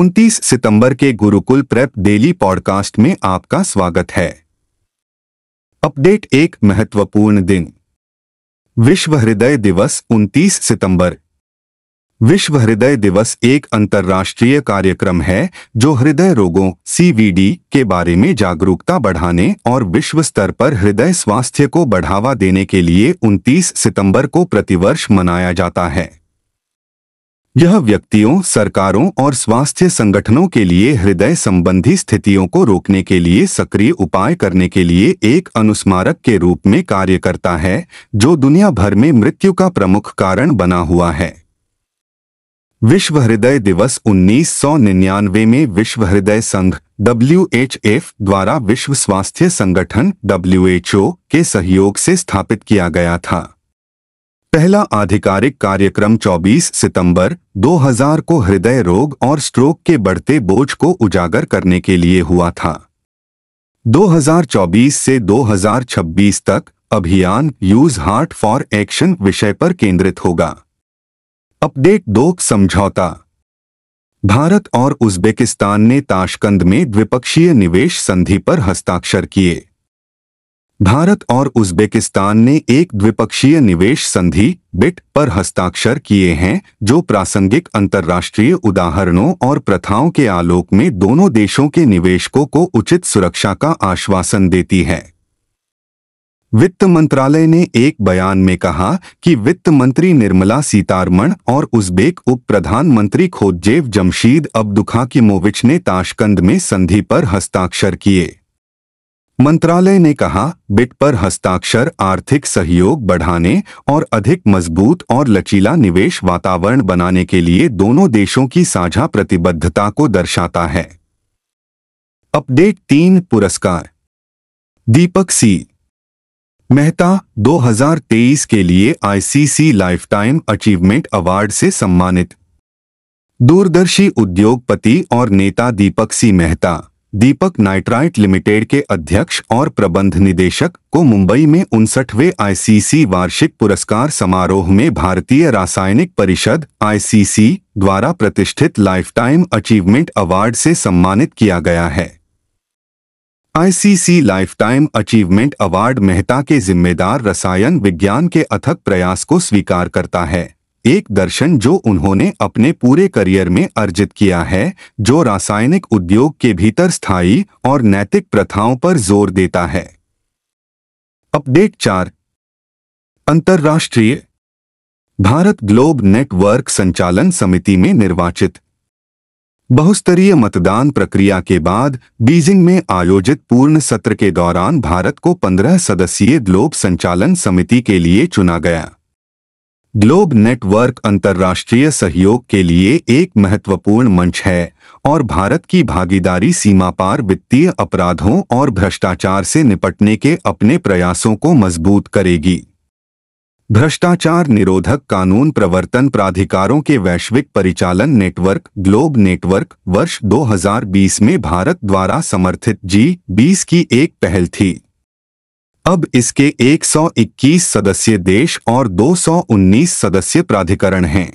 29 सितंबर के Gurukul prep daily podcast में आपका स्वागत है अपडेट एक महत्वपूर्ण दिन विश्व हृदय दिवस 29 सितंबर विश्व हृदय दिवस एक अंतर्राष्ट्रीय कार्यक्रम है जो हृदय रोगों सीवीडी के बारे में जागरूकता बढ़ाने और विश्व स्तर पर हृदय स्वास्थ्य को बढ़ावा देने के लिए 29 सितंबर को प्रतिवर्ष मनाया जाता है यह व्यक्तियों सरकारों और स्वास्थ्य संगठनों के लिए हृदय संबंधी स्थितियों को रोकने के लिए सक्रिय उपाय करने के लिए एक अनुस्मारक के रूप में कार्य करता है जो दुनिया भर में मृत्यु का प्रमुख कारण बना हुआ है विश्व हृदय दिवस 1999 में विश्व हृदय संघ डब्ल्यू द्वारा विश्व स्वास्थ्य संगठन डब्ल्यू के सहयोग से स्थापित किया गया था पहला आधिकारिक कार्यक्रम 24 सितंबर 2000 को हृदय रोग और स्ट्रोक के बढ़ते बोझ को उजागर करने के लिए हुआ था 2024 से 2026 तक अभियान यूज हार्ट फॉर एक्शन विषय पर केंद्रित होगा अपडेट दो समझौता भारत और उज्बेकिस्तान ने ताशकंद में द्विपक्षीय निवेश संधि पर हस्ताक्षर किए भारत और उज्बेकिस्तान ने एक द्विपक्षीय निवेश संधि बिट पर हस्ताक्षर किए हैं जो प्रासंगिक अंतर्राष्ट्रीय उदाहरणों और प्रथाओं के आलोक में दोनों देशों के निवेशकों को उचित सुरक्षा का आश्वासन देती है वित्त मंत्रालय ने एक बयान में कहा कि वित्त मंत्री निर्मला सीतारमण और उज्बेक उप प्रधानमंत्री खोजेव जमशीद अब्दुखाकिमोविच ने ताशकंद में संधि पर हस्ताक्षर किए मंत्रालय ने कहा बिट पर हस्ताक्षर आर्थिक सहयोग बढ़ाने और अधिक मजबूत और लचीला निवेश वातावरण बनाने के लिए दोनों देशों की साझा प्रतिबद्धता को दर्शाता है अपडेट तीन पुरस्कार दीपक सी मेहता 2023 के लिए आईसीसी लाइफटाइम अचीवमेंट अवार्ड से सम्मानित दूरदर्शी उद्योगपति और नेता Deepak C Mehta Deepak nitrite limited के अध्यक्ष और प्रबंध निदेशक को मुंबई में उनसठवें आईसीसी वार्षिक पुरस्कार समारोह में भारतीय रासायनिक परिषद आईसीसी द्वारा प्रतिष्ठित लाइफटाइम अचीवमेंट अवार्ड से सम्मानित किया गया है ICC lifetime achievement award Mehta के जिम्मेदार रसायन विज्ञान के अथक प्रयास को स्वीकार करता है एक दर्शन जो उन्होंने अपने पूरे करियर में अर्जित किया है जो रासायनिक उद्योग के भीतर स्थायी और नैतिक प्रथाओं पर जोर देता है अपडेट चार अंतर्राष्ट्रीय भारत ग्लोब नेटवर्क संचालन समिति में निर्वाचित बहुस्तरीय मतदान प्रक्रिया के बाद बीजिंग में आयोजित पूर्ण सत्र के दौरान भारत को 15 सदस्यीय ग्लोब संचालन समिति के लिए चुना गया ग्लोब नेटवर्क अंतर्राष्ट्रीय सहयोग के लिए एक महत्वपूर्ण मंच है और भारत की भागीदारी सीमा पार वित्तीय अपराधों और भ्रष्टाचार से निपटने के अपने प्रयासों को मजबूत करेगी भ्रष्टाचार निरोधक कानून प्रवर्तन प्राधिकारों के वैश्विक परिचालन नेटवर्क ग्लोब नेटवर्क वर्ष 2020 में भारत द्वारा समर्थित जी बीस की एक पहल थी अब इसके 121 सदस्य देश और 219 सदस्य प्राधिकरण हैं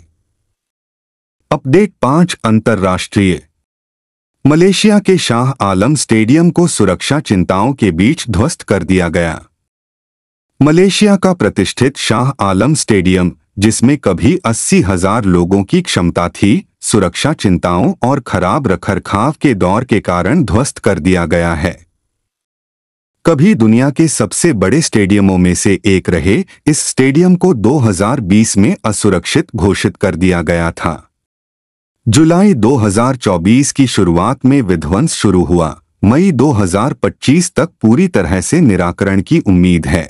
अपडेट पांच अंतर्राष्ट्रीय मलेशिया के शाह आलम स्टेडियम को सुरक्षा चिंताओं के बीच ध्वस्त कर दिया गया मलेशिया का प्रतिष्ठित शाह आलम स्टेडियम जिसमें कभी अस्सी हजार लोगों की क्षमता थी सुरक्षा चिंताओं और खराब रखरखाव के दौर के कारण ध्वस्त कर दिया गया है कभी दुनिया के सबसे बड़े स्टेडियमों में से एक रहे इस स्टेडियम को 2020 में असुरक्षित घोषित कर दिया गया था जुलाई 2024 की शुरुआत में विध्वंस शुरू हुआ मई 2025 तक पूरी तरह से निराकरण की उम्मीद है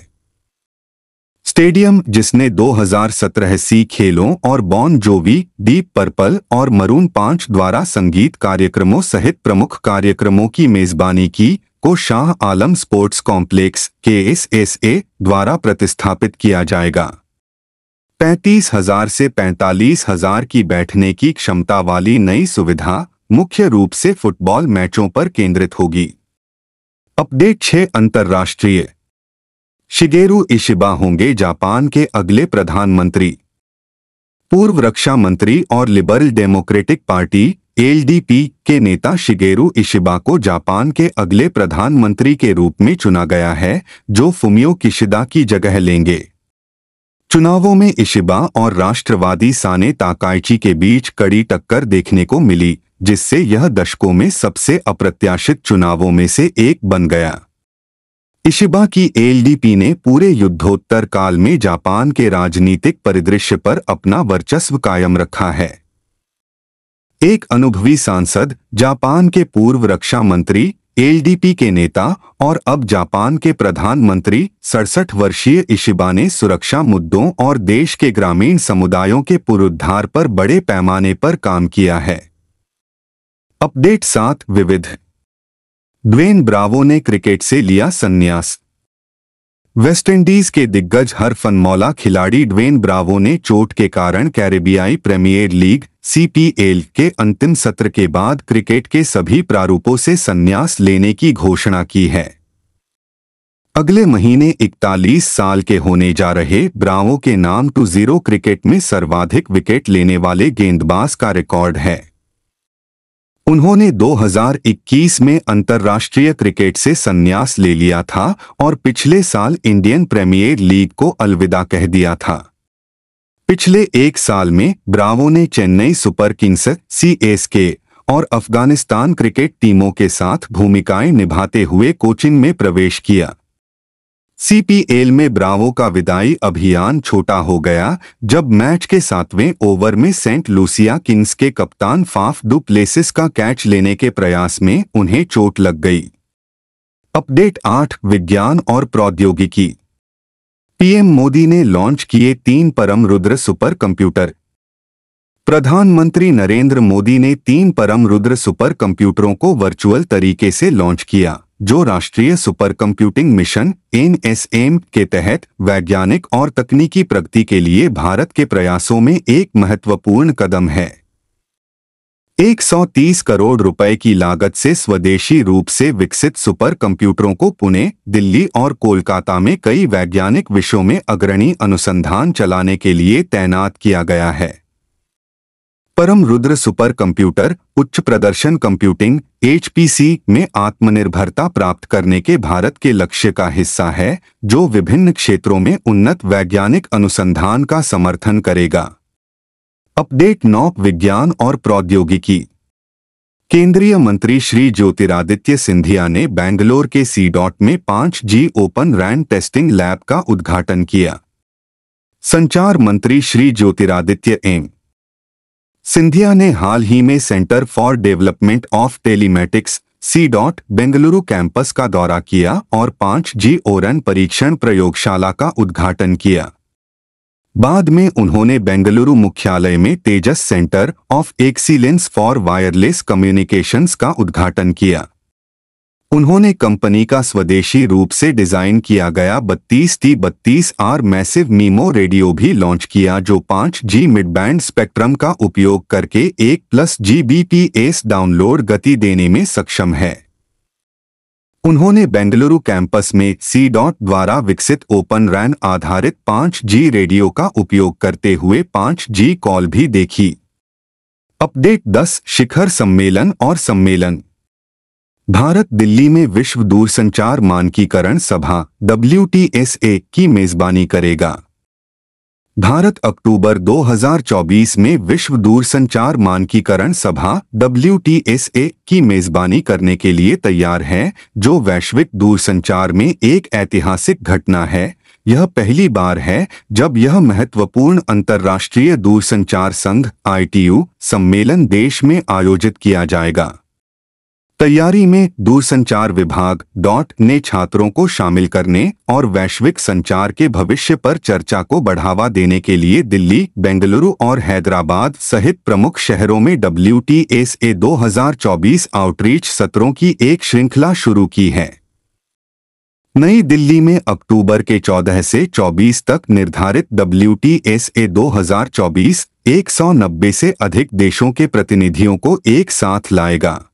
स्टेडियम जिसने 2017 सी खेलों और बॉन जोवी डीप पर्पल और मरून पांच द्वारा संगीत कार्यक्रमों सहित प्रमुख कार्यक्रमों की मेजबानी की को शाह आलम स्पोर्ट्स कॉम्प्लेक्स के एस एस ए द्वारा प्रतिस्थापित किया जाएगा पैंतीस हजार से पैंतालीस हजार की बैठने की क्षमता वाली नई सुविधा मुख्य रूप से फुटबॉल मैचों पर केंद्रित होगी अपडेट छह अंतर्राष्ट्रीय शिगेरू इशिबा होंगे जापान के अगले प्रधानमंत्री पूर्व रक्षा मंत्री और लिबरल डेमोक्रेटिक पार्टी एलडीपी के नेता शिगेरू इशिबा को जापान के अगले प्रधानमंत्री के रूप में चुना गया है जो फुमियो किशिदा की जगह लेंगे चुनावों में इशिबा और राष्ट्रवादी साने ताकाइची के बीच कड़ी टक्कर देखने को मिली जिससे यह दशकों में सबसे अप्रत्याशित चुनावों में से एक बन गया इशिबा की एलडीपी ने पूरे युद्धोत्तर काल में जापान के राजनीतिक परिदृश्य पर अपना वर्चस्व कायम रखा है एक अनुभवी सांसद जापान के पूर्व रक्षा मंत्री एलडीपी के नेता और अब जापान के प्रधानमंत्री सड़सठ वर्षीय इशिबा ने सुरक्षा मुद्दों और देश के ग्रामीण समुदायों के पुरुद्धार पर बड़े पैमाने पर काम किया है अपडेट सात विविध ड्वेन ब्रावो ने क्रिकेट से लिया संन्यास वेस्टइंडीज के दिग्गज हर फनमौला खिलाड़ी ड्वेन ब्रावो ने चोट के कारण कैरेबियाई प्रीमियर लीग सीपीएल के अंतिम सत्र के बाद क्रिकेट के सभी प्रारूपों से संन्यास लेने की घोषणा की है अगले महीने 41 साल के होने जा रहे ब्रावो के नाम टू जीरो क्रिकेट में सर्वाधिक विकेट लेने वाले गेंदबाज का रिकॉर्ड है उन्होंने 2021 में अंतर्राष्ट्रीय क्रिकेट से संन्यास ले लिया था और पिछले साल इंडियन प्रीमियर लीग को अलविदा कह दिया था पिछले एक साल में ब्रावो ने चेन्नई सुपर किंग्स सी और अफगानिस्तान क्रिकेट टीमों के साथ भूमिकाएं निभाते हुए कोचिंग में प्रवेश किया सीपीएल में ब्रावो का विदाई अभियान छोटा हो गया जब मैच के सातवें ओवर में सेंट लूसिया किंग्स के कप्तान फाफ डू प्लेसिस का कैच लेने के प्रयास में उन्हें चोट लग गई अपडेट आठ विज्ञान और प्रौद्योगिकी पीएम मोदी ने लॉन्च किए तीन परम रुद्र सुपर कंप्यूटर प्रधानमंत्री नरेंद्र मोदी ने तीन परम रुद्र सुपर कंप्यूटरों को वर्चुअल तरीके से लॉन्च किया जो राष्ट्रीय सुपर कंप्यूटिंग मिशन एन के तहत वैज्ञानिक और तकनीकी प्रगति के लिए भारत के प्रयासों में एक महत्वपूर्ण कदम है 130 करोड़ रुपए की लागत से स्वदेशी रूप से विकसित सुपर कंप्यूटरों को पुणे दिल्ली और कोलकाता में कई वैज्ञानिक विषयों में अग्रणी अनुसंधान चलाने के लिए तैनात किया गया है परम रुद्र सुपर कंप्यूटर उच्च प्रदर्शन कंप्यूटिंग एचपीसी में आत्मनिर्भरता प्राप्त करने के भारत के लक्ष्य का हिस्सा है जो विभिन्न क्षेत्रों में उन्नत वैज्ञानिक अनुसंधान का समर्थन करेगा अपडेट नौक विज्ञान और प्रौद्योगिकी केंद्रीय मंत्री श्री ज्योतिरादित्य सिंधिया ने बेंगलोर के सी डॉट में पांच G open RAN testing lab का उद्घाटन किया संचार मंत्री श्री ज्योतिरादित्य एम सिंधिया ने हाल ही में centre for development of telematics C dot Bengaluru campus का दौरा किया और पांच जी ओरन परीक्षण प्रयोगशाला का उद्घाटन किया बाद में उन्होंने बेंगलुरु मुख्यालय में Tejas centre of excellence for wireless communications का उद्घाटन किया उन्होंने कंपनी का स्वदेशी रूप से डिजाइन किया गया 32 टी बत्तीस आर मैसिव मीमो रेडियो भी लॉन्च किया जो 5 जी मिडबैंड स्पेक्ट्रम का उपयोग करके एक plus G B P S download गति देने में सक्षम है उन्होंने बेंगलुरु कैंपस में सी डॉट द्वारा विकसित ओपन रैन आधारित पांच जी रेडियो का उपयोग करते हुए पांच जी कॉल भी देखी अपडेट 10 शिखर सम्मेलन और सम्मेलन भारत दिल्ली में विश्व दूरसंचार मानकीकरण सभा डब्ल्यू की मेजबानी करेगा भारत अक्टूबर 2024 में विश्व दूरसंचार मानकीकरण सभा डब्ल्यू की मेजबानी करने के लिए तैयार है जो वैश्विक दूरसंचार में एक ऐतिहासिक घटना है यह पहली बार है जब यह महत्वपूर्ण अंतर्राष्ट्रीय दूरसंचार संघ आई सम्मेलन देश में आयोजित किया जाएगा तैयारी में दूरसंचार विभाग डॉट ने छात्रों को शामिल करने और वैश्विक संचार के भविष्य पर चर्चा को बढ़ावा देने के लिए दिल्ली बेंगलुरु और हैदराबाद सहित प्रमुख शहरों में डब्ल्यू टी एस ए दो हजार चौबीस आउटरीच सत्रों की एक श्रृंखला शुरू की है नई दिल्ली में अक्टूबर के 14 से 24 तक निर्धारित डब्ल्यू टी एस ए दो हजार चौबीस एक सौ नब्बे से अधिक देशों के प्रतिनिधियों को एक साथ लाएगा